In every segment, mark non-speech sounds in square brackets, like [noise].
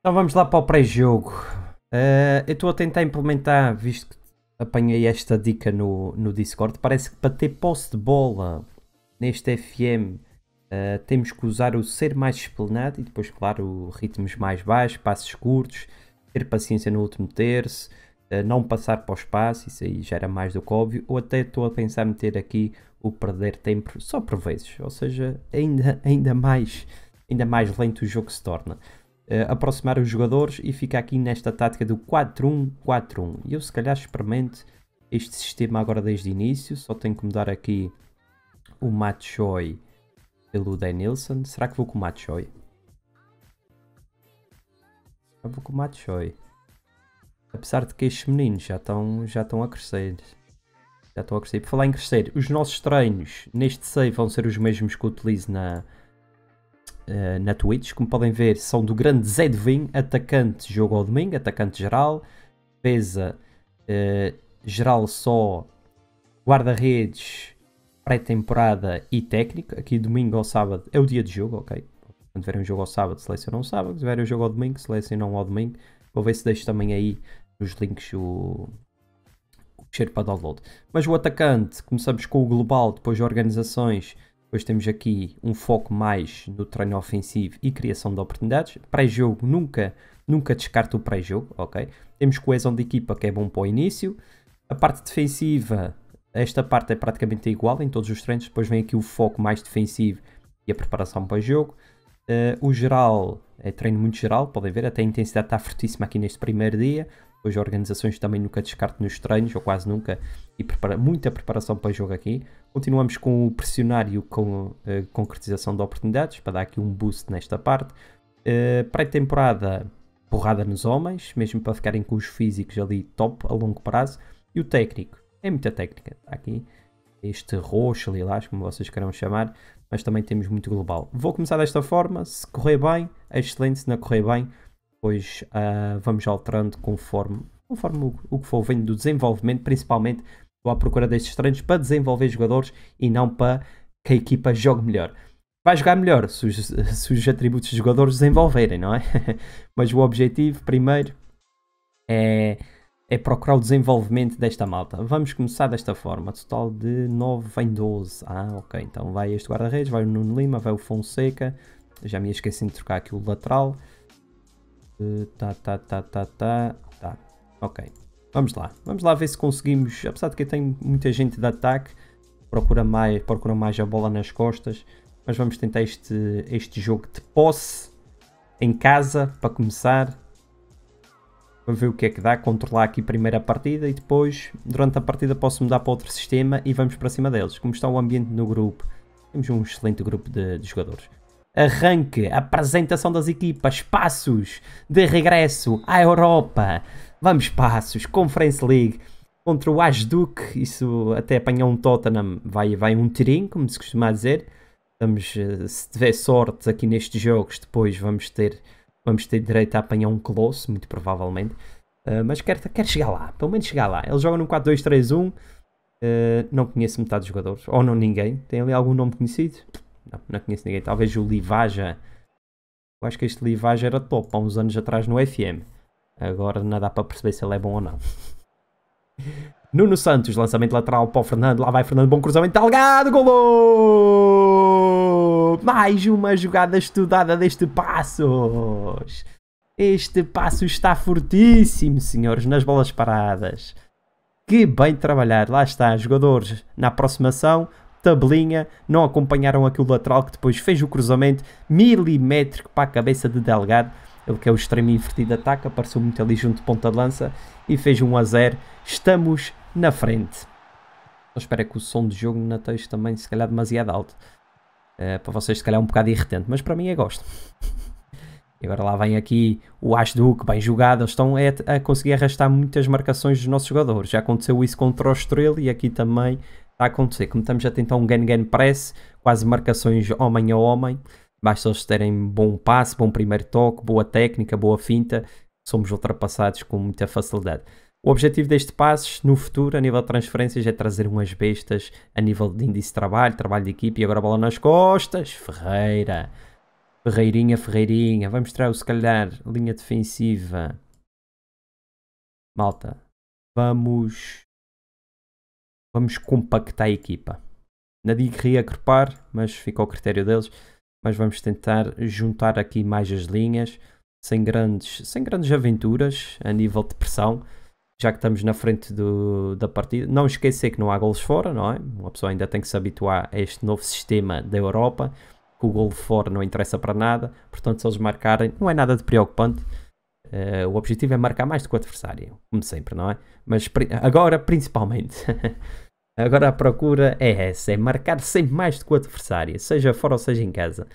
Então vamos lá para o pré-jogo. Uh, eu estou a tentar implementar, visto que apanhei esta dica no, no Discord, parece que para ter posse de bola neste FM uh, eh, temos que usar o ser mais esplanado e depois, claro, ritmos mais baixos, passos curtos, ter paciência no último terço, uh, não passar para o espaço, isso aí já era mais do que óbvio, ou até estou a pensar meter aqui o perder tempo só por vezes, ou seja, ainda, [laughs] ainda, mais, ainda mais lento o jogo se torna. Eh, aproximar os jogadores e fica aqui nesta tática do 4-1-4-1. Eu se calhar experimento este sistema agora desde o início, só tenho que mudar aqui o Matshoy pelo Danielson. Será que vou com o Matshoy? Eu vou com o Matshoy. Apesar de que estes meninos já estão, já estão a crescer. Já estão a crescer. Por falar em crescer, os nossos treinos neste save vão ser os mesmos que utilizo na, eh, na Twitch. Como podem ver, são do grande Zé atacante jogo ao domingo, atacante geral, defesa uh, geral só, guarda-redes, pré-temporada e técnico. Aqui domingo ou sábado é o dia de jogo, ok? Quando tiverem um jogo ao sábado, selecionam o sábado. Se tiverem um jogo ao domingo, selecionam ao domingo. Vou ver se deixo também aí nos links o, o cheiro para download. Mas o atacante, começamos com o global, depois organizações Hoje temos aqui um foco mais no treino ofensivo e criação de oportunidades. Pré-jogo, nunca, nunca descarto o pré-jogo, ok? Temos coesão de equipa que é bom para o início. A parte defensiva, esta parte é praticamente igual em todos os treinos. Depois vem aqui o foco mais defensivo e a preparação para o jogo. Uh, o geral é treino muito geral, podem ver, até a intensidade está fortíssima aqui neste primeiro dia. Depois organizações também nunca descarto nos treinos, ou quase nunca, e prepara muita preparação para o jogo aqui. Continuamos com o pressionário com a eh, concretização de oportunidades para dar aqui um boost nesta parte. Uh, Pré-temporada, porrada nos homens, mesmo para ficarem com os físicos ali top a longo prazo. E o técnico, é muita técnica. Está aqui este roxo lilás, como vocês queiram chamar, mas também temos muito global. Vou começar desta forma, se correr bem, é excelente, se não correr bem, depois uh, ah, vamos alterando conforme, conforme o, o que for vindo do desenvolvimento, principalmente Estou à procura destes treinos para desenvolver jogadores e não para que a equipa jogue melhor. Vai jogar melhor se os, [laughs] se os atributos dos jogadores desenvolverem, não é? [laughs] Mas o objetivo primeiro é, é procurar o desenvolvimento desta malta. Vamos começar desta forma: total de 9 em 12. Ah, ok. Então vai este guarda-redes, vai o Nuno Lima, vai o Fonseca. Já me esqueci de trocar aqui o lateral. Uh, tá, tá, tá, tá, tá. Tá, ok. Vamos lá, vamos lá ver se conseguimos, apesar de que tem muita gente de ataque, procura mais, procura mais a bola nas costas, mas vamos tentar este, este jogo de posse em casa para começar. Vamos ver o que é que dá, controlar aqui a primeira partida e depois, durante a partida, posso mudar para outro sistema e vamos para cima deles. Como está o ambiente no grupo, temos um excelente grupo de, de jogadores. Arranque, apresentação das equipas, passos de regresso à Europa. Vamos passos, Conference League contra o Asduk, isso até apanhar um Tottenham vai, vai um tirinho, como se costuma dizer. Vamos, eh, se tiver sorte aqui nestes jogos, depois vamos ter, vamos ter direito a apanhar um close, muito provavelmente. Uh, mas quero, quero chegar lá, pelo menos chegar lá. Eles jogam no 4-2-3-1. Uh, não conheço metade dos jogadores, ou não ninguém. Tem ali algum nome conhecido? Não, não conheço ninguém. Talvez o Livaja. Eu acho que este Livaja era top há uns anos atrás no FM. Agora não dá para perceber se ele é bom ou não. Nuno Santos, lançamento lateral para o Fernando. Lá vai Fernando, bom cruzamento, delgado golo! Mais uma jogada estudada deste Passos. Este passo está fortíssimo, senhores, nas bolas paradas. Que bem trabalhado. Lá está, jogadores na aproximação, tabelinha, não acompanharam aqui o lateral que depois fez o cruzamento milimétrico para a cabeça de Delgado ele que é o extremo invertido ataca, apareceu muito ali junto de ponta de lança e fez 1 a 0. Estamos na frente. Eu então, espero que o som do jogo na texto também, se calhar, demasiado alto. Uh, para vocês, se calhar, um bocado irritante, mas para mim é gosto. e agora lá vem aqui o Asduque, bem jogado. Eles estão a, a conseguir arrastar muitas marcações dos nossos jogadores. Já aconteceu isso contra o Estrela e aqui também está a acontecer. Como estamos a tentar um gan-gan press, quase marcações homem a homem basta eles terem bom passe, bom primeiro toque, boa técnica, boa finta, somos ultrapassados com muita facilidade. O objetivo deste passos no futuro, a nível de transferências, é trazer umas bestas a nível de índice de trabalho, trabalho de equipe e agora bola nas costas. Ferreira. Ferreirinha, Ferreirinha. vamos mostrar o se calhar linha defensiva. Malta. Vamos. Vamos compactar a equipa. Não digo reagrupar, mas fica ao critério deles mas vamos tentar juntar aqui mais as linhas, sem grandes, sem grandes aventuras a nível de pressão, já que estamos na frente do, da partida. Não esquecer que não há gols fora, não é? Uma pessoa ainda tem que se habituar a este novo sistema da Europa, que o gol fora não interessa para nada, portanto, se eles marcarem, não é nada de preocupante. Uh, o objetivo é marcar mais do que o adversário, como sempre, não é? Mas agora, principalmente. [laughs] Agora a procura é essa, é marcar sempre mais do que o adversário, seja fora ou seja em casa.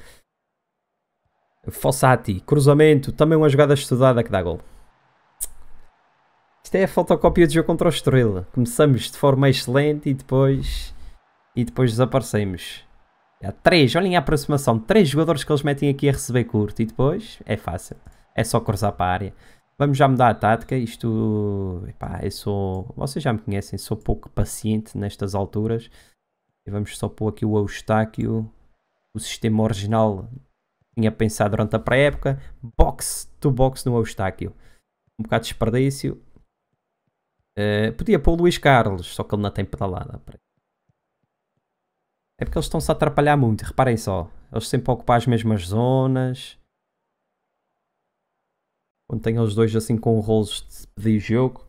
Fossati, cruzamento, também uma jogada estudada que dá gol. Isto é a fotocópia do jogo contra o Estrela. Começamos de forma excelente e depois e depois desaparecemos. Há três, olhem a aproximação, três jogadores que eles metem aqui a receber curto e depois é fácil. É só cruzar para a área. Vamos já mudar a tática. Isto. Epá, eu sou. Vocês já me conhecem, sou pouco paciente nestas alturas. E vamos só pôr aqui o Eustáquio. O sistema original tinha pensado durante a pré-época. Box to box no Eustáquio. Um bocado de desperdício. Uh, podia pôr o Luís Carlos, só que ele não tem pedalada. É porque eles estão-se a atrapalhar muito, reparem só. Eles sempre a ocupar as mesmas zonas. Quando tem os dois assim com rolos de pedir jogo.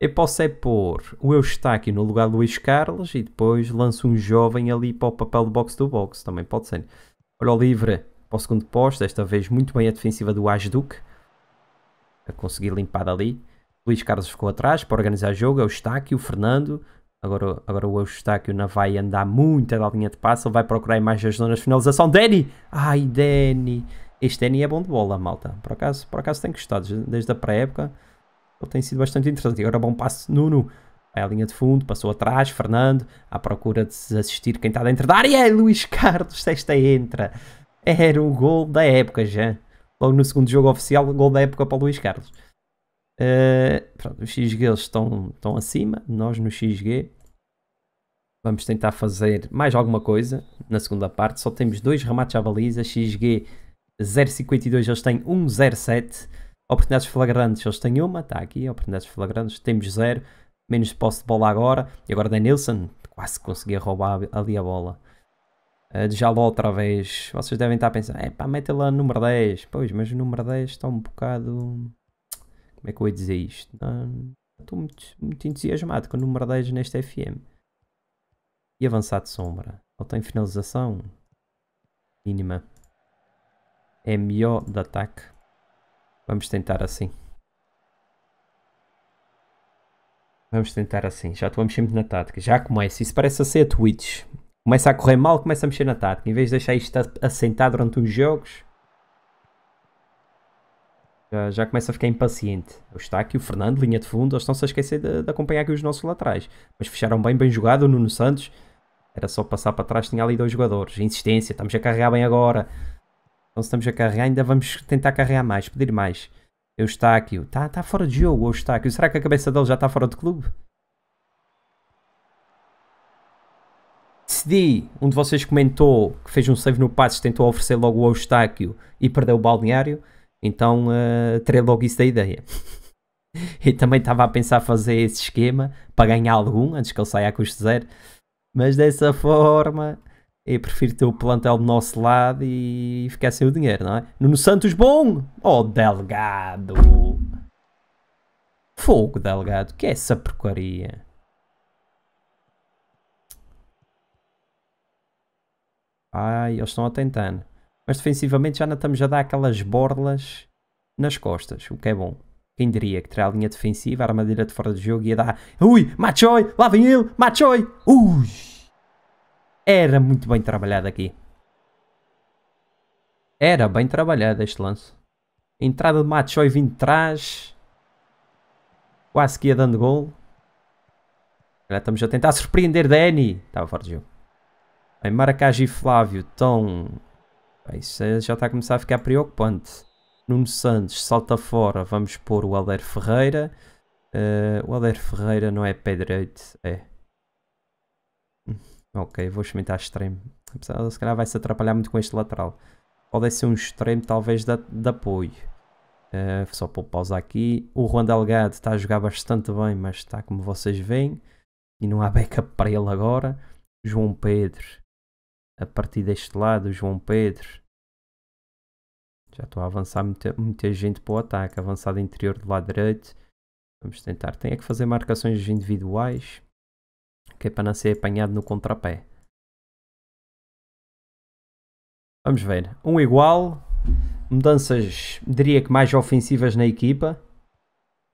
Eu posso é pôr o Eustáquio no lugar do Luís Carlos e depois lanço um jovem ali para o papel do box do box. Também pode ser. Olha o livre para o segundo posto. Desta vez muito bem a defensiva do Asduc. A conseguir limpar dali Luís Carlos ficou atrás para organizar o jogo. Eustáquio, o Fernando. Agora, agora o Eustáquio não vai andar muito é da linha de passe. Ele vai procurar mais as zonas de finalização. Danny! Ai, Danny! Este Eni é bom de bola, malta. Por acaso, por acaso tem gostado desde a pré-época. Ele tem sido bastante interessante. E agora bom passo Nuno. Vai à linha de fundo, passou atrás, Fernando, à procura de assistir quem está dentro da área. [laughs] Luís Carlos, esta entra. Era o gol da época já. Logo no segundo jogo oficial, o gol da época para o Luís Carlos. Uh, pronto, os XG estão, estão acima, nós no XG. Vamos tentar fazer mais alguma coisa na segunda parte. Só temos dois remates à baliza. XG 0,52 eles têm 1,07. Oportunidades flagrantes eles têm uma, está aqui. Oportunidades flagrantes temos 0. Menos posse de bola agora. E agora Danielson quase conseguia roubar ali a bola. Uh, já lá outra vez. Vocês devem estar a pensar: é pá, mete lá o número 10. Pois, mas o número 10 está um bocado. Como é que eu ia dizer isto? estou muito, muito entusiasmado com o número 10 neste FM. E avançar de sombra. Ele tem finalização mínima. É MO de ataque. Vamos tentar assim. Vamos tentar assim. Já estou a mexer na tática. Já começa. Isso parece a ser a Twitch. Começa a correr mal, começa a mexer na tática. Em vez de deixar isto assentar durante uns jogos. Já, já começa a ficar impaciente. O Estáquio, o Fernando, linha de fundo, eles estão-se a esquecer de, de, acompanhar aqui os nossos laterais. Mas fecharam bem, bem jogado o Nuno Santos. Era só passar para trás, tinha ali dois jogadores. Insistência, estamos a carregar bem agora. Então estamos a carregar, ainda vamos tentar carregar mais, pedir mais. Eu está aqui, tá, tá fora de jogo, eu está aqui. Será que a cabeça dele já está fora de clube? Decidi, um de vocês comentou que fez um save no Passos, tentou oferecer logo o Eustáquio e perdeu o balneário, então uh, terei logo isso da ideia. [laughs] e também estava a pensar fazer esse esquema para ganhar algum antes que ele saia a custo zero, mas dessa forma eu prefiro ter o plantel do nosso lado e ficar sem o dinheiro, não é? Nuno Santos bom oh, Delgado? Fogo, Delgado, que é essa porcaria? Ai, eles estão a tentar. Mas defensivamente já não estamos a dar aquelas borlas nas costas, o que é bom. Quem diria que terá a linha defensiva, a armadilha de fora do jogo e ia dar... Ui, Machoi, lá vem ele, Machoi! Ui! Era muito bem trabalhado aqui. Era bem trabalhado este lance. Entrada de Matos e vindo de trás. Quase que ia dando gol. Agora estamos a tentar surpreender Dani. Estava fora de jogo. Bem, Maracaj e Flávio estão... isso já está a começar a ficar preocupante. Nuno Santos salta fora. Vamos pôr o Alder Ferreira. Uh, o Alder Ferreira não é pé direito. É. Ok, vou experimentar extremo. se calhar vai se atrapalhar muito com este lateral. Pode ser um extremo talvez de, de apoio. Uh, só para pausa aqui. O Juan Delgado está a jogar bastante bem, mas está como vocês veem. E não há backup para ele agora. João Pedro. A partir deste lado, João Pedro. Já estou a avançar muita, muita gente para o ataque. avançado interior do lado direito. Vamos tentar. Tem é que fazer marcações individuais que é para não ser apanhado no contrapé. Vamos ver. Um igual. Mudanças, diria que mais ofensivas na equipa.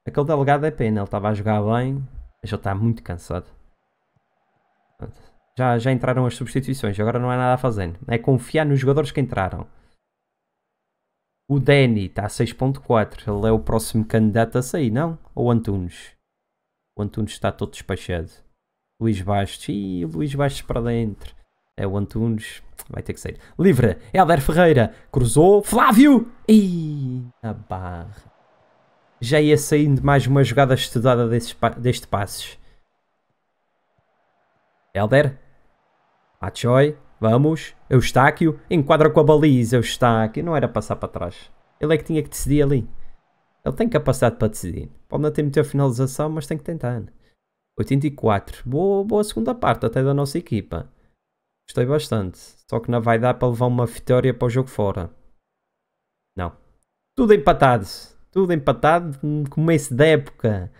Aquele delegado é pena, ele estava a jogar bem, mas já está muito cansado. Já, já entraram as substituições, agora não há nada a fazer. É confiar nos jogadores que entraram. O Danny está a 6.4, ele é o próximo candidato a sair, não? Ou o Antunes? O Antunes está todo despachado. Luís Bastos. E Luís Bastos para dentro. É o Antunes. Vai ter que sair. Livre. Helder é Ferreira. Cruzou. Flávio. E na barra. Já ia saindo mais uma jogada estudada destes, deste passes. Helder. Machoy. Vamos. Eustáquio. Enquadra com a baliza. Eustáquio. Não era passar para trás. Ele é que tinha que decidir ali. Ele tem capacidade para decidir. Pode não ter muita finalização, mas tem que tentar. 84. Boa, boa segunda parte até da nossa equipa. Gostei bastante. Só que não vai dar para levar uma vitória para o jogo fora. Não. Tudo empatado. Tudo empatado. Um começo da época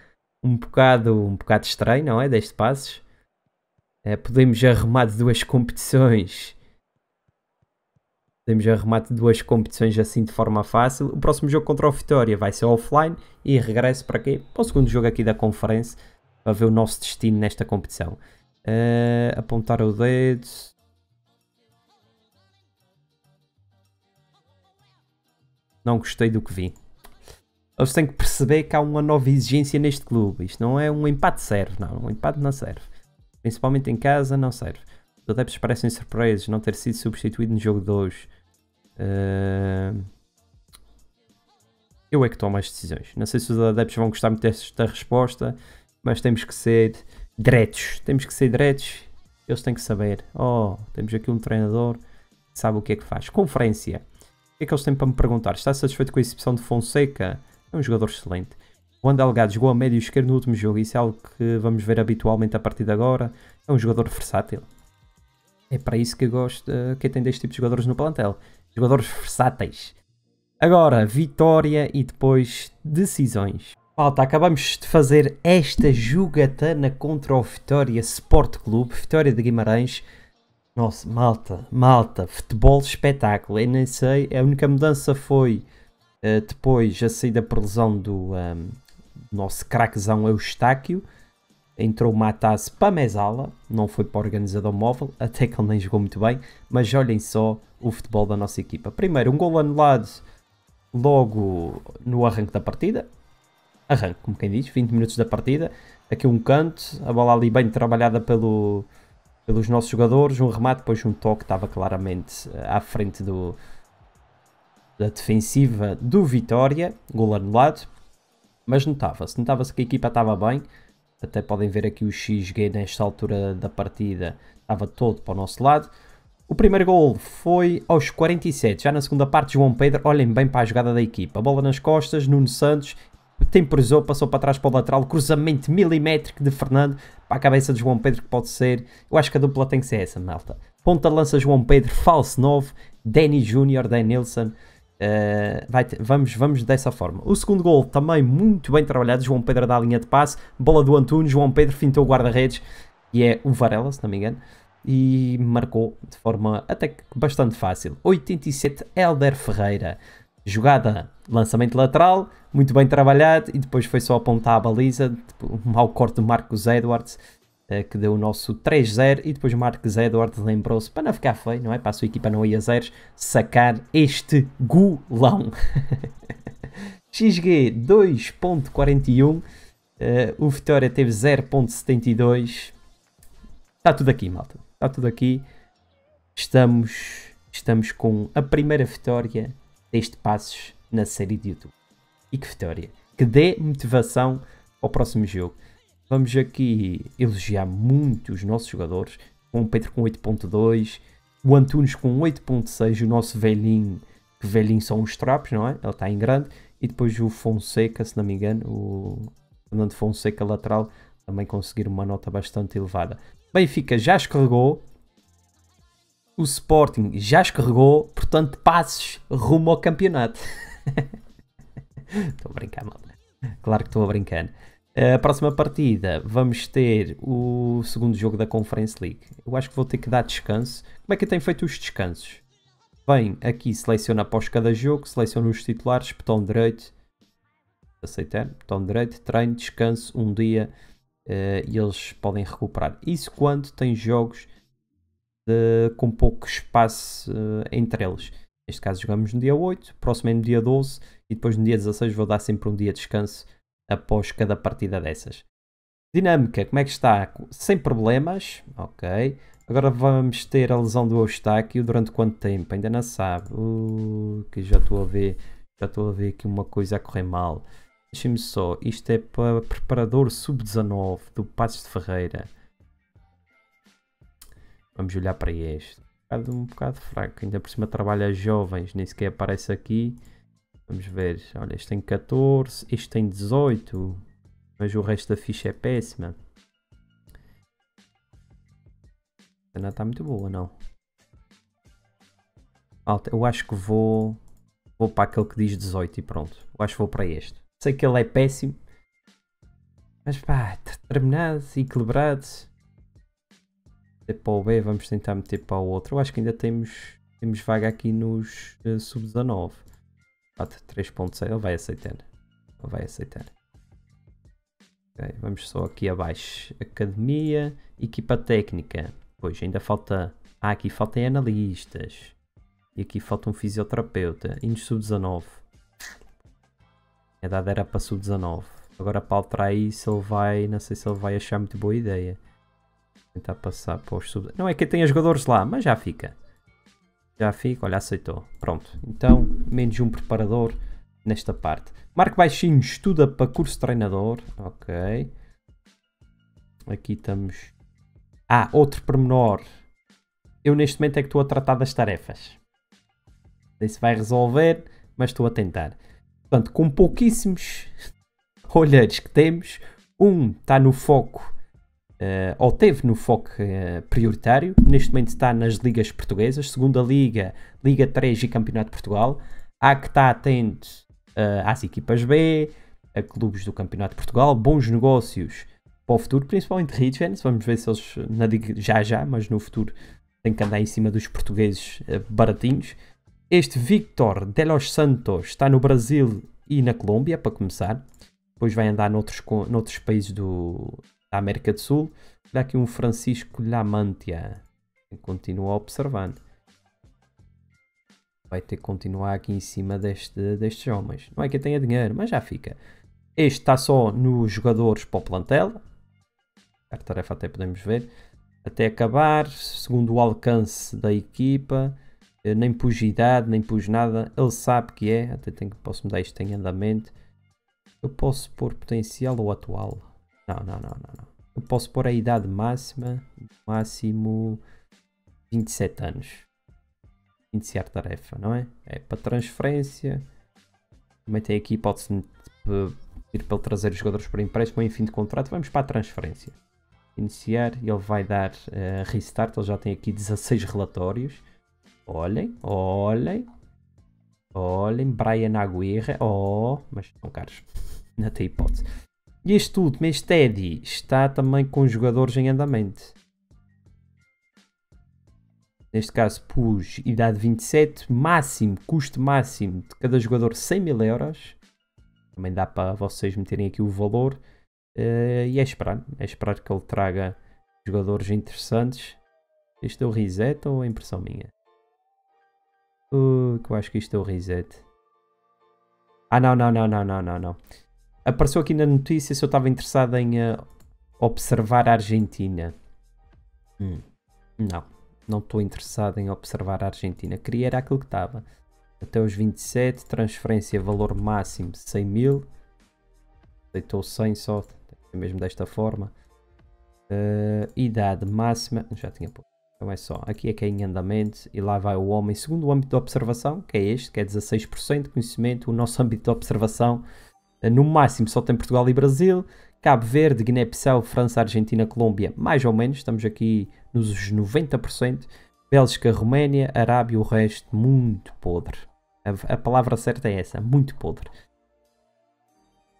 um bocado, um bocado estranho, não é? 10 passes. É, podemos arrumar de duas competições. Podemos arrumar de duas competições assim de forma fácil. O próximo jogo contra o Vitória vai ser offline e regresso para quê? Para o segundo jogo aqui da conferência a ver o nosso destino nesta competição. Uh, apontar o dedo. Não gostei do que vi. Eles têm que perceber que há uma nova exigência neste clube. Isto não é um empate serve, não. Um empate não serve. Principalmente em casa, não serve. Os adeptos parecem surpresos não ter sido substituído no jogo de hoje. Uh... Eu é que tomo as decisões. Não sei se os adeptos vão gostar muito desta resposta mas temos que ser diretos. Temos que ser diretos, eles têm que saber. Oh, temos aqui um treinador que sabe o que é que faz. Conferência. O que é que eles têm para me perguntar? Está satisfeito com a exibição de Fonseca? É um jogador excelente. O Juan jogou a médio esquerdo no último jogo, isso é algo que vamos ver habitualmente a partir de agora. É um jogador versátil. É para isso que eu gosto uh, que tem deste tipo de jogadores no plantel. Jogadores versáteis. Agora, vitória e depois decisões. Malta, acabamos de fazer esta jogatana contra o Vitória Sport Clube, Vitória de Guimarães. Nossa, malta, malta, futebol espetáculo, eu nem sei, a única mudança foi uh, depois a saída por lesão do um, ehm, nosso craquezão Eustáquio, entrou o Matasse para a mesala, não foi para o organizador móvel, [laughs] até que ele nem jogou muito bem, mas olhem só o futebol da nossa equipa. Primeiro, um gol anulado logo no arranque da partida, arranque, como quem diz, 20 minutos da partida, aqui um canto, a bola ali bem trabalhada pelo, pelos nossos jogadores, um remate, depois um toque, estava claramente eh, à frente do, da defensiva do Vitória, gol anulado, mas notava-se, notava-se que a equipa estava bem, até podem ver aqui o XG nesta altura da partida, estava todo para o nosso lado. O primeiro gol foi aos 47, já na segunda parte João Pedro, olhem bem para a jogada da equipa, a bola nas costas, Nuno Santos temporizou, passou para trás para o lateral, cruzamento milimétrico de Fernando para a cabeça de João Pedro, que pode ser. Eu acho que a dupla tem que ser essa, malta. Ponta lança João Pedro, falso 9, Danny Júnior, Danilson. Uh, eh, vai ter, vamos, vamos dessa forma. O segundo gol também muito bem trabalhado. João Pedro da linha de passe, bola do Antunes. João Pedro fintou o guarda-redes e é o Varela, se não me engano. E marcou de forma até que bastante fácil. 87 Elder Ferreira. Jogada lançamento lateral, muito bem trabalhado, e depois foi só apontar a baliza, tipo, um mau corte de Marcos Edwards, eh, que deu o nosso 3-0, e depois Marcos Edwards lembrou-se, para não ficar feio, não é? Para a sua equipa não ir a zeros, sacar este golão. XG 2.41, uh, o Vitória teve 0.72. Está tudo aqui, malta. Está tudo aqui. Estamos, estamos com a primeira vitória deste Passos na série de YouTube. E que vitória! Que dê motivação ao próximo jogo. Vamos aqui elogiar muito os nossos jogadores, com o Pedro com 8.2, o Antunes com 8.6, o nosso velhinho, que velhinho são os trapos, não é? Ele está em grande, e depois o Fonseca, se não me engano, o Fernando Fonseca lateral, também conseguir uma nota bastante elevada. Benfica já escorregou, o Sporting já escorregou, portanto, passes rumo ao campeonato. [laughs] estou [laughs] a brincar, malta. Claro que estou a brincar. A próxima partida vamos ter o segundo jogo da Conference League. Eu acho que vou ter que dar descanso. Como é que eu tenho feito os descansos? Vem aqui, seleciona após cada jogo, seleciona os titulares, botão direito, aceitar, botão direito, treino, descanso, um dia uh, e eles podem recuperar. Isso quando tem jogos de, eh, com pouco espaço uh, entre eles. Neste caso jogamos no dia 8, próximo é no dia 12 e depois no dia 16 vou dar sempre um dia de descanso após cada partida dessas. Dinâmica, como é que está? Sem problemas, ok. Agora vamos ter a lesão do Eustáquio durante quanto tempo? Ainda não sabe. Uh, que já estou a ver, já estou a ver aqui uma coisa a correr mal. Deixem-me só, isto é para preparador sub-19 do Passos de Ferreira. Vamos olhar para este bocado, um bocado fraco. Ainda por cima trabalha jovens, nem sequer aparece aqui. Vamos ver. Olha, este tem 14, este tem 18, mas o resto da ficha é péssima. Não está muito boa, não. Alta, eu acho que vou, vou para aquele que diz 18 e pronto. Eu acho que vou para este. Sei que ele é péssimo, mas pá, determinado, equilibrado meter para o B, vamos tentar meter para o outro. Eu acho que ainda temos, temos vaga aqui nos uh, sub-19. 3.6, ele vai aceitar. Ele vai aceitar. Okay, vamos só aqui abaixo. Academia, equipa técnica. Pois ainda falta. Ah, aqui faltam analistas. E aqui falta um fisioterapeuta. E nos sub-19. A idade era para sub-19. Agora para alterar isso ele vai. Não sei se ele vai achar muito boa ideia. Tentar passar para os sub... Não é que tenha jogadores lá, mas já fica. Já fica, olha, aceitou. Pronto, então, menos um preparador nesta parte. Marco Baixinho estuda para curso treinador. Ok. Aqui estamos... Ah, outro pormenor. Eu neste momento é que estou a tratar das tarefas. Não se vai resolver, mas estou a tentar. Portanto, com pouquíssimos [laughs] olheiros que temos, um está no foco Uh, ou teve no foco uh, prioritário, neste momento está nas ligas portuguesas, segunda liga, Liga 3 e Campeonato de Portugal. Há que estar atento uh, às equipas B, a clubes do Campeonato de Portugal, bons negócios para o futuro, principalmente Ridgens, vamos ver se eles, na liga já já, mas no futuro tem que andar em cima dos portugueses baratinhos. Este Victor de los Santos está no Brasil e na Colômbia, para começar. Depois vai andar noutros, noutros países do, da América do Sul. Olha aqui um Francisco Lamantia. Continua observando. Vai ter que continuar aqui em cima deste, destes homens. Não é que tenha dinheiro, mas já fica. Este está só nos jogadores para o plantel. A tarefa até podemos ver. Até acabar, segundo o alcance da equipa. Eh, nem pus idade, nem pus nada. Ele sabe que é. Até tenho, posso mudar isto em andamento. Eu posso pôr potencial ou atual. Não, não, não, não, não. Eu posso pôr a idade máxima, máximo 27 anos. Iniciar tarefa, não é? É para transferência. Também tem aqui, pode-se ir para trazer os jogadores para empréstimo em fim de contrato. Vamos para a transferência. Iniciar, ele vai dar uh, restart. Ele já tem aqui 16 relatórios. Olhem, olhem. Olhem, Brian Aguirre. Oh, mas são caros, não tem hipótese. E este último, este Eddie, está também com jogadores em andamento. Neste caso pus idade 27, máximo, custo máximo de cada jogador 100 mil euros. Também dá para vocês meterem aqui o valor. Uh, e é esperar, é esperar que ele traga jogadores interessantes. Este é o reset ou a impressão minha? Uh, eu acho que isto é o reset. Ah, não, não, não, não, não, não, não. Apareceu aqui na notícia se eu estava interessado em uh, observar a Argentina. Hum, não, não estou interessado em observar a Argentina. Queria era aquilo que estava. Até os 27, transferência valor máximo 100 mil. Aceitou 100 só, é mesmo desta forma. Uh, idade máxima, já tinha pouco. Então é só, aqui é que é em andamento e lá vai o homem. Segundo o âmbito de observação, que é este, que é 16% de conhecimento, o nosso [laughs] âmbito de observação eh, no máximo só tem Portugal e Brasil, Cabo Verde, Guiné-Bissau, França, Argentina, Colômbia, mais ou menos, estamos aqui nos 90%, Bélgica, Roménia, Arábia, o resto muito podre. A, a palavra certa é essa, muito podre.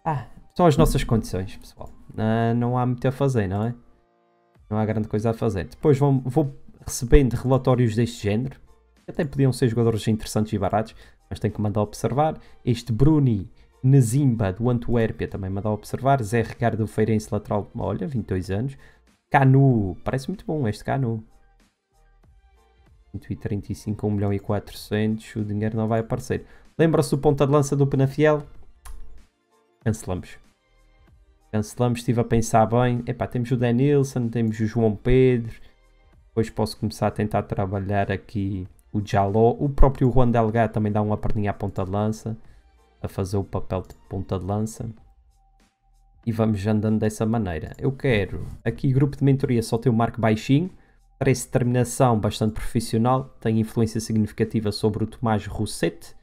Ah, são as nossas condições, pessoal. Ah, não há muito a fazer, não é? Não há grande coisa a fazer. Depois vou recebendo relatórios deste género. Até podiam ser jogadores interessantes e baratos, mas tenho que mandar observar. Este Bruni Nazimba, do Antuérpia, também me dá a observar. Zé Ricardo Feirense, lateral, olha, 22 anos. Canu, parece muito bom este Canu. 135 a 1 milhão e 400, o dinheiro não vai aparecer. Lembra-se do ponta de lança do Penafiel? Cancelamos. Cancelamos, estive a pensar bem. Epá, temos o Denilson, temos o João Pedro. Depois posso começar a tentar trabalhar aqui o Jaló. O próprio Juan Delgado também dá uma perninha à ponta de lança a fazer o papel de ponta de lança e vamos andando dessa maneira. Eu quero aqui grupo de mentoria só tem o marco baixinho, parece determinação bastante profissional, tem influência significativa sobre o Tomás Rosset uh,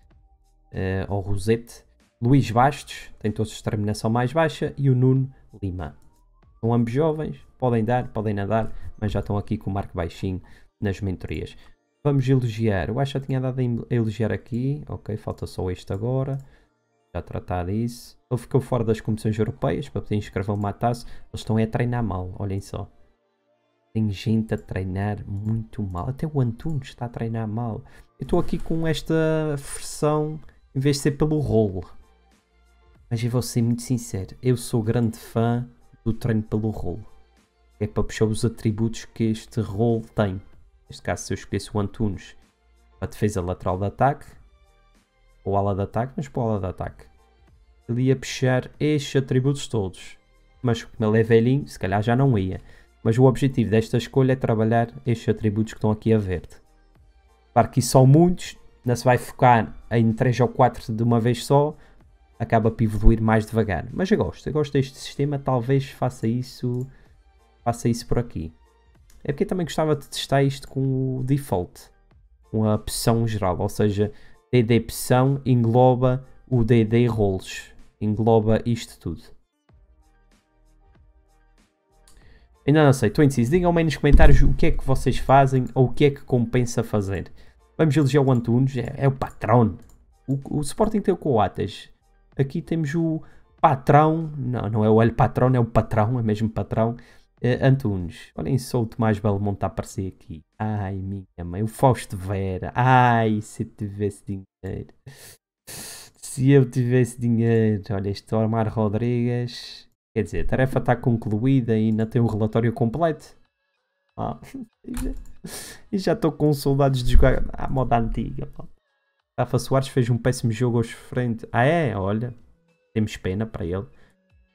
eh, ou Rosette, Luís Bastos tem todos determinação mais baixa e o Nuno Lima. São ambos jovens, podem dar, podem nadar, mas já estão aqui com o marco baixinho nas mentorias. Vamos elogiar. Eu acho que já tinha dado a elogiar aqui. Ok, falta só este agora já tratar disso. Ele ficou fora das competições europeias para poder inscrever uma taça. Eles estão é a treinar mal, olhem só. Tem gente a treinar muito mal. Até o Antunes está a treinar mal. Eu estou aqui com esta versão em vez de ser pelo rolo. Mas eu vou ser muito sincero. Eu sou grande fã do treino pelo rolo. É para puxar os atributos que este rolo tem. Neste caso, se eu escolhesse o Antunes para defesa lateral de ataque, ou ala de ataque, mas para o ala de ataque. Ele ia puxar estes atributos todos, mas como ele é velhinho, se calhar já não ia. Mas o objetivo desta escolha é trabalhar estes atributos que estão aqui a verde. Claro que são muitos, não se vai focar em 3 ou 4 de uma vez só, acaba por evoluir mais devagar. Mas eu gosto, eu gosto deste sistema, talvez faça isso, faça isso por aqui. É porque eu também gostava de testar isto com o default, com a opção geral, ou seja, ddpção engloba o dd roles, engloba isto tudo. Ainda não sei, estou indeciso. Digam aí nos comentários o que é que vocês fazem ou o que é que compensa fazer. Vamos eleger o Antunes, é, é o patrão. O, o Sporting tem o Coates. Aqui temos o patrão, não, não é o El Patrão, é o patrão, é mesmo patrão. Uh, Antunes, olhem só o Tomás Belmonte a aparecer aqui. Ai, minha mãe, o Fausto Vera. Ai, se eu tivesse dinheiro. Se eu tivesse dinheiro. Olha, este Omar Rodrigues. Quer dizer, a tarefa está concluída e ainda tem o um relatório completo. Ah, [laughs] e já estou com soldados de jogar à moda antiga. Rafa Soares fez um péssimo jogo aos frente. Ah, é? Olha, temos pena para ele.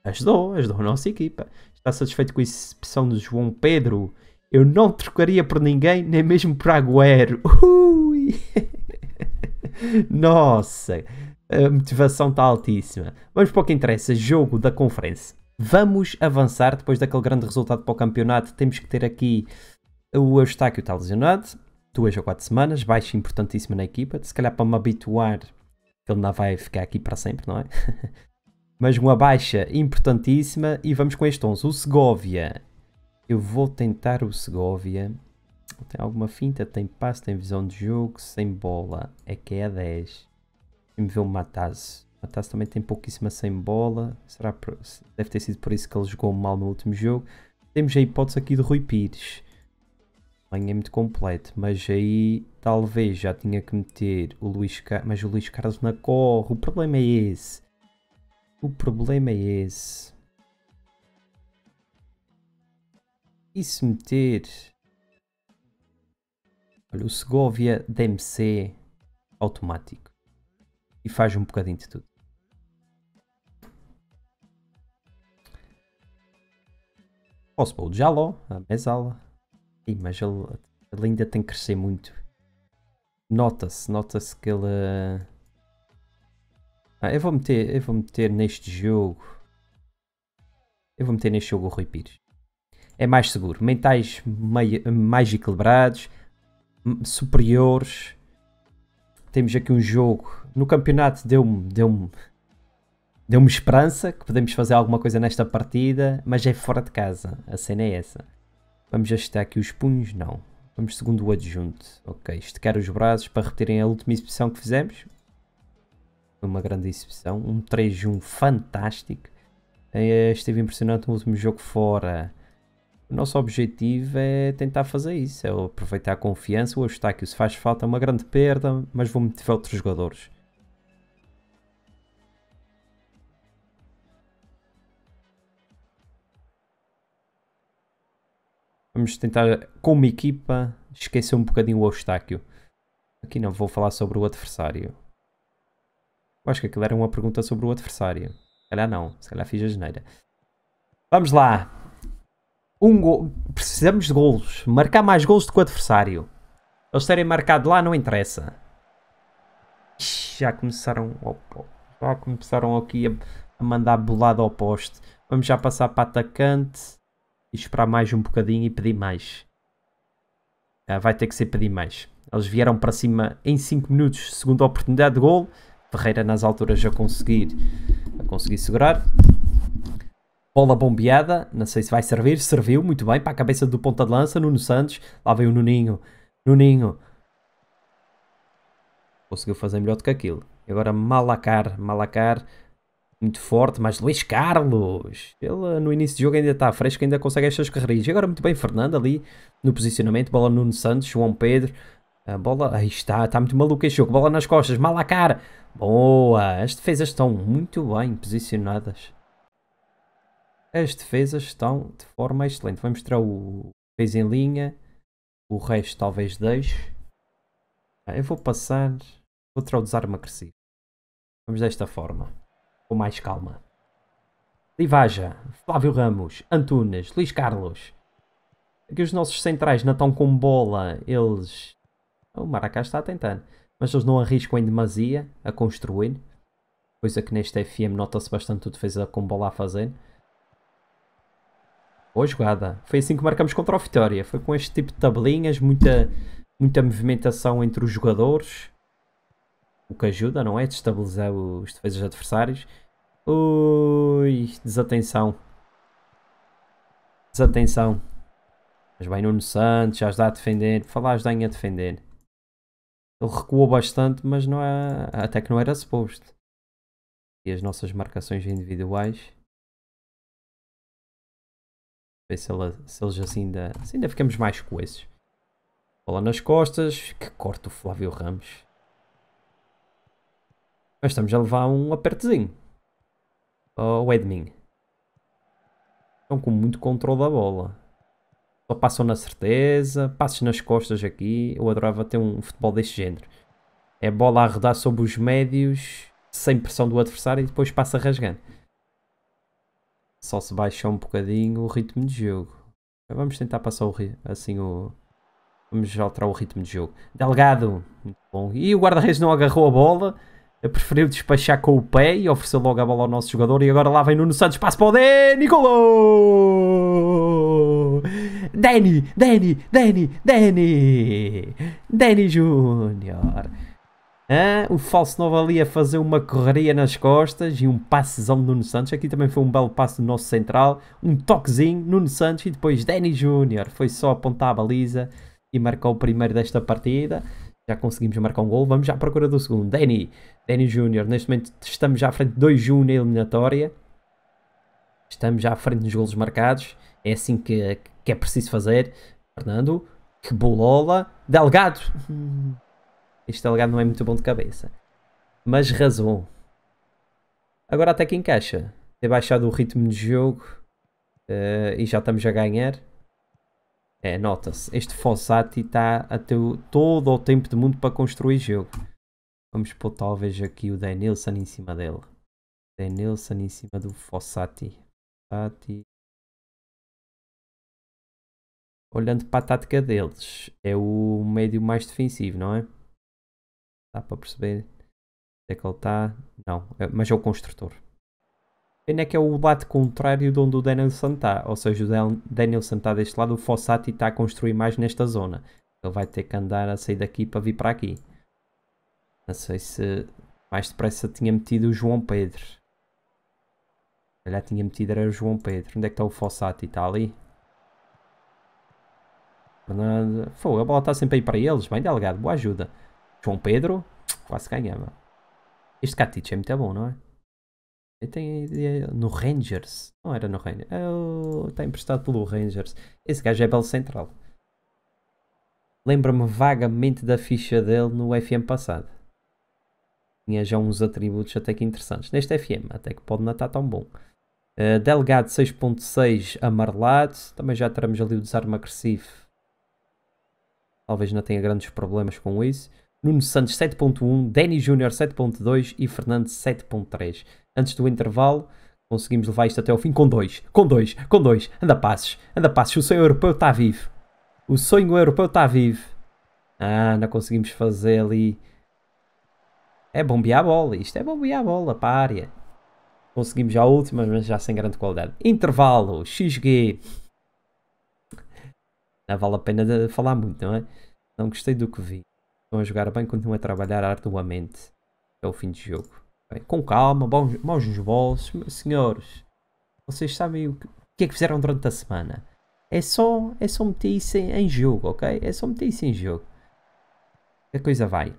Ajudou, ajudou a nossa equipa. Está satisfeito com a exibição do João Pedro? Eu não trocaria por ninguém, nem mesmo por Agüero. Ui. [laughs] Nossa, a motivação está altíssima. Vamos para o que interessa, jogo da conferência. Vamos avançar depois daquele grande resultado para o campeonato. Temos que ter aqui o Eustáquio está lesionado, duas ou quatro semanas, Baixo importantíssimo na equipa. Se calhar para me habituar, ele não vai ficar aqui para sempre, não é? [laughs] mas uma baixa importantíssima e vamos com estes tons. O Segovia, eu vou tentar o Segovia. Tem alguma finta, tem passe, tem visão de jogo, sem bola, é que é a 10. E me ver o Matazzo. Matazzo também tem pouquíssima sem bola, será por... deve ter sido por isso que ele jogou mal no último jogo. Temos a hipótese aqui de Rui Pires. Também é muito completo, mas aí talvez já tinha que meter o Luís Carlos, mas o Luís Carlos na corre, o problema é esse o problema é esse. E se meter... Olha, o Segovia DMC automático. E faz um bocadinho de tudo. Posso pôr o Jaló, a mesala. Ih, mas ele, ele ainda tem que crescer muito. Nota-se, nota-se que ele... Ah, eu vou meter, eu vou meter neste jogo. Eu vou meter neste jogo o Rui Pires. É mais seguro. Mentais mais equilibrados, superiores. Temos aqui um jogo. No campeonato deu-me deu deu-me esperança que podemos fazer alguma coisa nesta partida, mas é fora de casa. A cena é essa. Vamos ajustar aqui os punhos? Não. Vamos segundo o adjunto. Ok, esticar os braços para repetirem a última exibição que fizemos uma grande exibição, um 3-1 fantástico. Eh, estive impressionante no último jogo fora. O nosso objetivo é tentar fazer isso, é aproveitar a confiança. O Eustáquio, se faz falta, é uma grande perda, mas vou meter outros jogadores. Vamos tentar, como equipa, esquecer um bocadinho o Eustáquio. Aqui não vou falar sobre o adversário. Eu acho que aquilo era uma pergunta sobre o adversário. Se calhar não, se calhar fiz a geneira. Vamos lá. Um Precisamos de golos. Marcar mais golos do que o adversário. Eles terem marcado lá não interessa. Já começaram. Já começaram aqui a, mandar bolada ao poste. Vamos já passar para atacante. E esperar mais um bocadinho e pedir mais. Ah, vai ter que ser pedir mais. Eles vieram para cima em 5 minutos. Segunda oportunidade de gol. Ferreira nas alturas a conseguir, a conseguir segurar. Bola bombeada, não sei se vai servir, serviu muito bem para a cabeça do ponta de lança, Nuno Santos. Lá vem o Nuninho, Nuninho. Conseguiu fazer melhor do que aquilo. E agora Malacar, Malacar muito forte, mas Luís Carlos, ele no início de jogo ainda está fresco, ainda consegue estas carreiras. Agora muito bem Fernando ali no posicionamento, bola Nuno Santos, João Pedro, a bola, aí está, está muito maluco este jogo, bola nas costas, Malacar, Boa! As defesas estão muito bem posicionadas. As defesas estão de forma excelente. Vou mostrar o fez em linha. O resto talvez deixe. Ah, eu vou passar. Vou tirar o desarme agressivo. Vamos desta forma. Com mais calma. Livaja, Flávio Ramos, Antunes, Luís Carlos. Aqui os nossos centrais não estão com bola. Eles. O Maracá está tentando mas eles não arriscam em demasia a construir, coisa que neste FM nota-se bastante o defesa com bola a fazer. Boa jogada. Foi assim que marcamos contra o Vitória. Foi com este tipo de tabelinhas, muita, muita movimentação entre os jogadores. O que ajuda, não é? Destabilizar os defesas adversários. Ui, desatenção. Desatenção. Mas no Nuno Santos já está a defender. Falar em a defender. Ele recuou bastante, mas não é, até que não era suposto. E as nossas marcações individuais. Ver se, se eles assim ainda, se ainda ficamos mais coesos. Bola nas costas, que corta o Flávio Ramos. Mas estamos a levar um apertezinho. O oh, Edmin. Estão com muito controle da bola só passam na certeza, passes nas costas aqui. Eu adorava ter um futebol deste género. É bola a rodar sobre os médios, sem pressão do adversário e depois passa rasgando. Só se baixa um bocadinho o ritmo de jogo. Vamos tentar passar o, assim o, Vamos alterar o ritmo de jogo. Delgado. Muito bom. E o guarda-redes não agarrou a bola. Preferiu despachar com o pé e ofereceu logo a bola ao nosso jogador. E agora lá vem Nuno Santos. Passo para o Nicolou! Danny, Danny, Danny, Danny, Danny Júnior. Ah, o falso novo ali a fazer uma correria nas costas e um passezão de Nuno Santos. Aqui também foi um belo passo do nosso central. Um toquezinho, Nuno Santos e depois Danny Júnior. Foi só apontar a baliza e marcou o primeiro desta partida. Já conseguimos marcar um gol. Vamos já à procura do segundo. Danny, Danny Júnior. Neste momento estamos já à frente de 2-1 na eliminatória. Estamos já à frente dos golos marcados. É assim que, que é preciso fazer. Fernando, que bolola. Delgado! Uhum. Este Delgado não é muito bom de cabeça. Mas razão. Agora até que encaixa. Ter baixado o ritmo de jogo. Uh, e já estamos a ganhar. É, nota-se. Este Fossati está a ter todo o tempo do mundo para construir jogo. Vamos pôr talvez aqui o Danielson em cima dele. Danielson em cima do Fossati. Fossati olhando para a tática deles, é o médio mais defensivo, não é? Dá para perceber onde é que ele está? Não, é, mas é o construtor. Pena é que é o lado contrário de onde o Danielson está, ou seja, o Danielson está deste lado, o Fossati está a construir mais nesta zona. Ele vai ter que andar a sair daqui para vir para aqui. Não sei se mais depressa tinha metido o João Pedro. Se calhar tinha metido era o João Pedro. Onde é que está o Fossati? Está ali? Bernardo, a bola está sempre aí para eles. Bem delegado, boa ajuda. João Pedro, quase ganhava. Este Catich é muito bom, não é? Ele tem no Rangers. Não era no Rangers. É está emprestado pelo Rangers. Esse gajo é belo central. Lembra-me vagamente da ficha dele no FM passado. Tinha já uns atributos até que interessantes. Neste FM, até que pode não estar tão bom. Uh, eh, delegado 6.6 amarelado. Também já teremos ali o desarme agressivo talvez não tenha grandes problemas com isso. Nuno Santos 7.1, Danny Júnior 7.2 e Fernandes 7.3. Antes do intervalo, conseguimos levar isto até ao fim com dois, com dois, com dois. Anda passos, anda passos, o sonho europeu está vivo. O sonho europeu está vivo. Ah, não conseguimos fazer ali. É bombear a bola, isto é bombear a bola para a área. Conseguimos já a última, mas já sem grande qualidade. Intervalo, XG. Não vale a pena falar muito, não é? Não gostei do que vi. Estão a jogar bem, continuam a trabalhar arduamente até o fim do jogo. Bem, com calma, bons, mãos nos bolsos. Senhores, vocês sabem o que, o que, é que fizeram durante a semana. É só, é só meter isso em, em jogo, ok? É só meter isso em jogo. A coisa vai.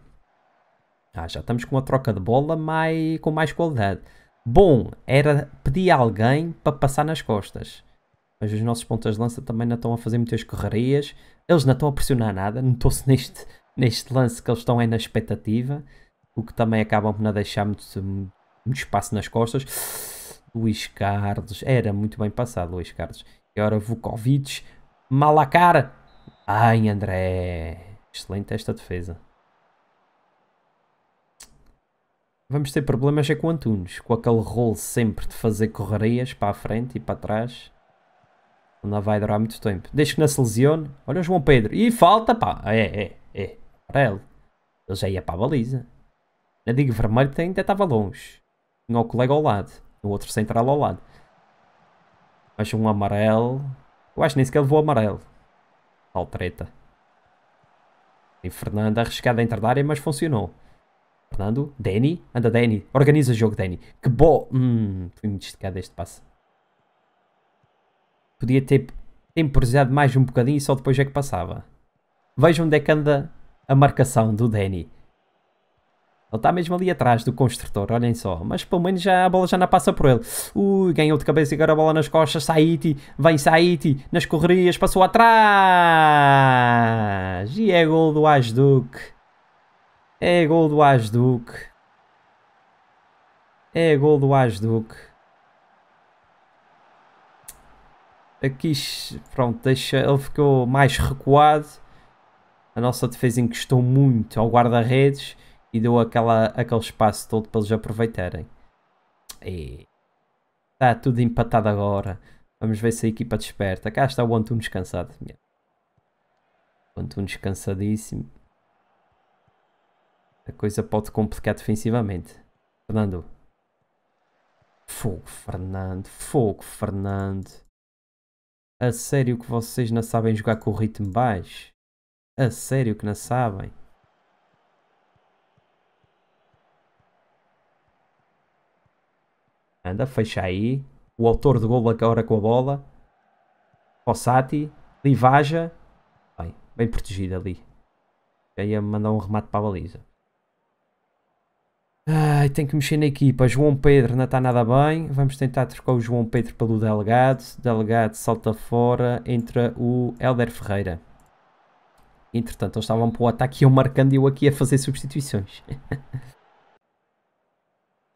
Ah, já estamos com uma troca de bola mais, com mais qualidade. Bom, era pedir a alguém para passar nas costas mas os nossos pontas de lança também não estão a fazer muitas correrias, eles não estão a pressionar nada, notou-se neste, neste lance que eles estão aí na expectativa, o que também acabam por não deixar muito, muito espaço nas costas. Luís Carlos, era muito bem passado, Luís Carlos. E agora Vukovic, Malacar, ai André, excelente esta defesa. Vamos ter problemas é com Antunes, com aquele rolo sempre de fazer correrias para a frente e para trás. Não vai durar muito tempo. Deixa que não se lesione. Olha o João Pedro. E falta, pá. Ah, é, é, é. Amarelo. Ele já ia para a baliza. Não digo vermelho, ainda estava longe. Tinha o colega ao lado. O outro central ao lado. Mas um amarelo. Eu acho nem sequer levou amarelo. Tal treta. E Fernando arriscado a entrar na área, mas funcionou. Fernando, Danny, anda Danny, organiza o jogo Danny. Que bom! Hum, fui muito esticado este passo. Podia ter temporizado mais um bocadinho e só depois é que passava. Vejam onde é que anda a marcação do Danny. Ele está mesmo ali atrás do construtor, olhem só. Mas pelo menos já, a bola já não passa por ele. Ui, ganhou de cabeça e agora a bola nas costas. Saiti, vem Saiti, nas correrias, passou atrás. E é gol do Asduk. É gol do Asduk. É gol do Asduk. aqui pronto, deixa, ele ficou mais recuado. A nossa defesa encostou muito ao guarda-redes e deu aquela, aquele espaço todo para eles aproveitarem. E está tudo empatado agora. Vamos ver se a equipa desperta. Cá está o Antunes cansado. O Antunes cansadíssimo. A coisa pode complicar defensivamente. Fernando. Fogo, Fernando. Fogo, Fernando. A sério que vocês não sabem jogar com o ritmo baixo? A sério que não sabem? Anda, fecha aí. O autor do gol agora com a bola. Fossati. Livaja. Bem, bem protegido ali. Já ia mandar um remate para a baliza. Ai, tenho que mexer na equipa. João Pedro não está nada bem. Vamos tentar trocar o João Pedro pelo Delegado. Delegado salta fora. Entra o Helder Ferreira. Entretanto, eles estavam para o ataque e eu marcando e eu aqui a fazer substituições. [laughs]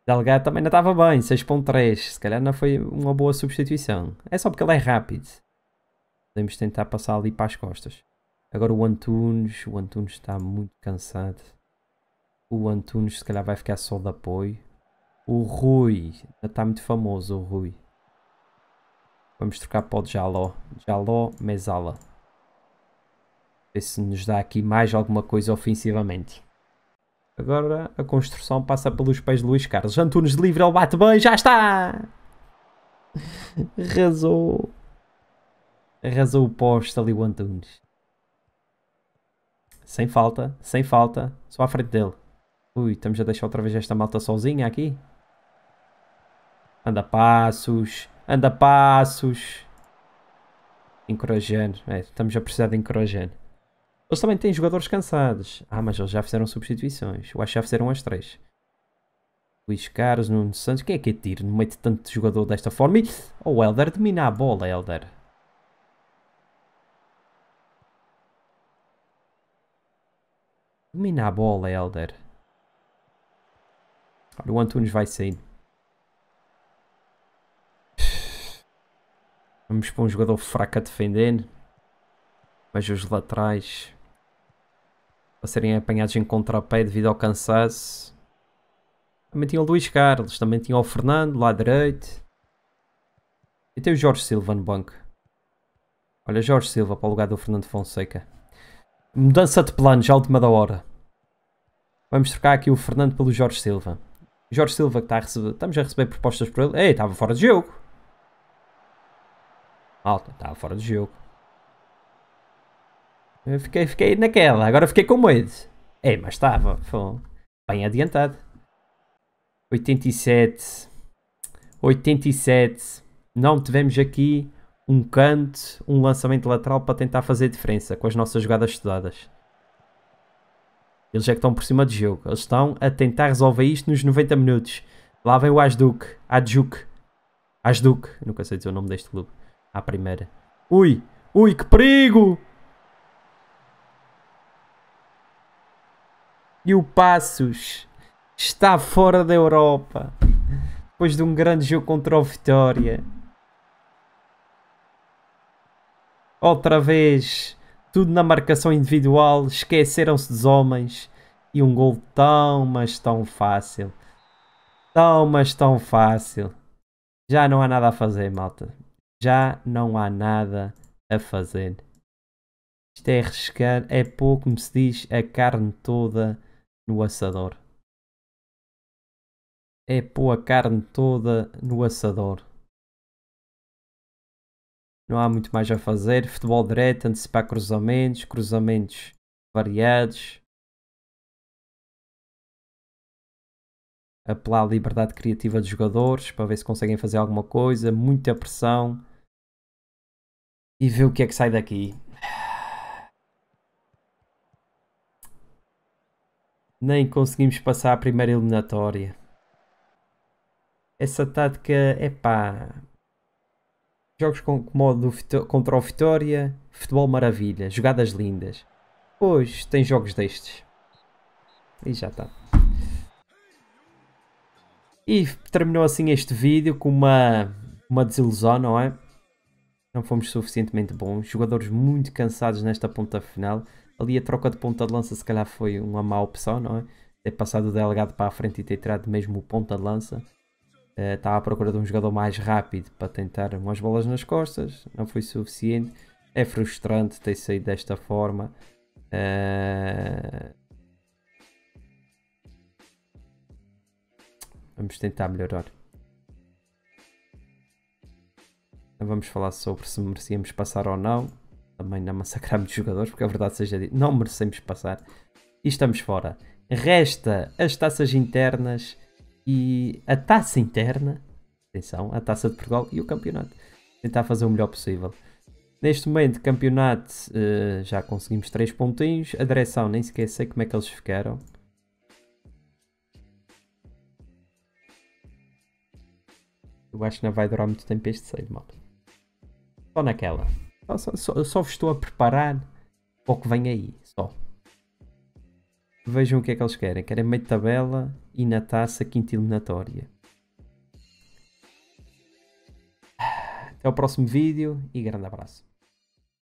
Delegado também não estava bem. 6.3. Se calhar não foi uma boa substituição. É só porque ele é rápido. Podemos tentar passar ali para as costas. Agora o Antunes. O Antunes está muito cansado. O Antunes se calhar vai ficar só de apoio. O Rui. Está muito famoso o Rui. Vamos trocar para o Jaló. Jaló, Mesala. Ver se nos dá aqui mais alguma coisa ofensivamente. Agora a construção passa pelos pés de Luís Carlos. Antunes de livre, ele bate bem, já está! [laughs] Arrasou. Arrasou o poste ali o Antunes. Sem falta, sem falta. Só à frente dele. Ui, estamos a deixar outra vez esta malta sozinha aqui. Anda passos, anda passos. Encorajando, é, estamos a precisar de encorajando. Eles também têm jogadores cansados. Ah, mas eles já fizeram substituições. Eu acho que já fizeram as três. Luís Carlos, Nuno Santos. Quem é que é tiro no meio de tanto jogador desta forma? E... O oh, Helder domina a bola, Helder. Domina a bola, Helder. Olha, o Antunes vai sair. Vamos para um jogador fraco a defender. Mas os laterais a serem apanhados em contrapé devido ao cansaço. Também tinha o Luís Carlos, também tinha o Fernando lá direito. E tem o Jorge Silva no banco. Olha, Jorge Silva para o lugar do Fernando Fonseca. Mudança de planos, já última da hora. Vamos trocar aqui o Fernando pelo Jorge Silva. Jorge Silva que está a receber, estamos tá, a receber propostas por ele. Ei, estava fora de jogo. Malta, estava fora de jogo. Eu fiquei, fiquei naquela, agora fiquei com medo. Ei, mas estava bem adiantado. 87. 87. Não tivemos aqui um canto, um lançamento lateral para tentar fazer diferença com as nossas jogadas estudadas. Eles é que estão por cima do jogo. Eles estão a tentar resolver isto nos 90 minutos. Lá vem o Asduk. Adjuk. Asduk. Nunca sei dizer o nome deste clube. À primeira. Ui! Ui, que perigo! E o Passos está fora da Europa. Depois de um grande jogo contra o Vitória. Outra vez tudo na marcação individual, esqueceram-se dos homens e um gol tão, mas tão fácil. Tão, mas tão fácil. Já não há nada a fazer, malta. Já não há nada a fazer. Isto é arriscar, é pôr, como se diz, a carne toda no assador. É pôr a carne toda no assador não há muito mais a fazer. Futebol direto, antecipar cruzamentos, cruzamentos variados. Apelar à liberdade criativa dos jogadores para ver se conseguem fazer alguma coisa. Muita pressão. E ver o que é que sai daqui. Nem conseguimos passar a primeira eliminatória. Essa tática é pá Jogos com modo contra o Vitória, futebol maravilha, jogadas lindas. Pois tem jogos destes. E já está. E terminou assim este vídeo com uma, uma desilusão, não é? Não fomos suficientemente bons. Jogadores muito cansados nesta ponta final. Ali a troca de ponta de lança se calhar foi uma má opção, não é? Ter passado o delegado para a frente e ter tirado mesmo o ponta de lança. Eh, estava à procura de um jogador mais rápido para tentar umas bolas nas costas, não foi suficiente. É frustrante ter saído desta forma. Uh... Vamos tentar melhorar. Não vamos falar sobre se merecíamos passar ou não. Também não massacramos os jogadores, porque a verdade seja dita, não merecemos passar. E estamos fora. Resta as taças internas e a taça interna, atenção, a taça de Portugal e o campeonato. Tentar fazer o melhor possível. Neste momento, campeonato, uh, já conseguimos 3 pontinhos. A direção, nem sequer sei como é que eles ficaram. Eu acho que não vai durar muito tempo este save, mal. Só naquela. Só, só, só, vos estou a preparar para o que vem aí. Só. Vejam o que é que eles querem. Querem meio tabela e na taça quintilinatória. Até o próximo vídeo e grande abraço.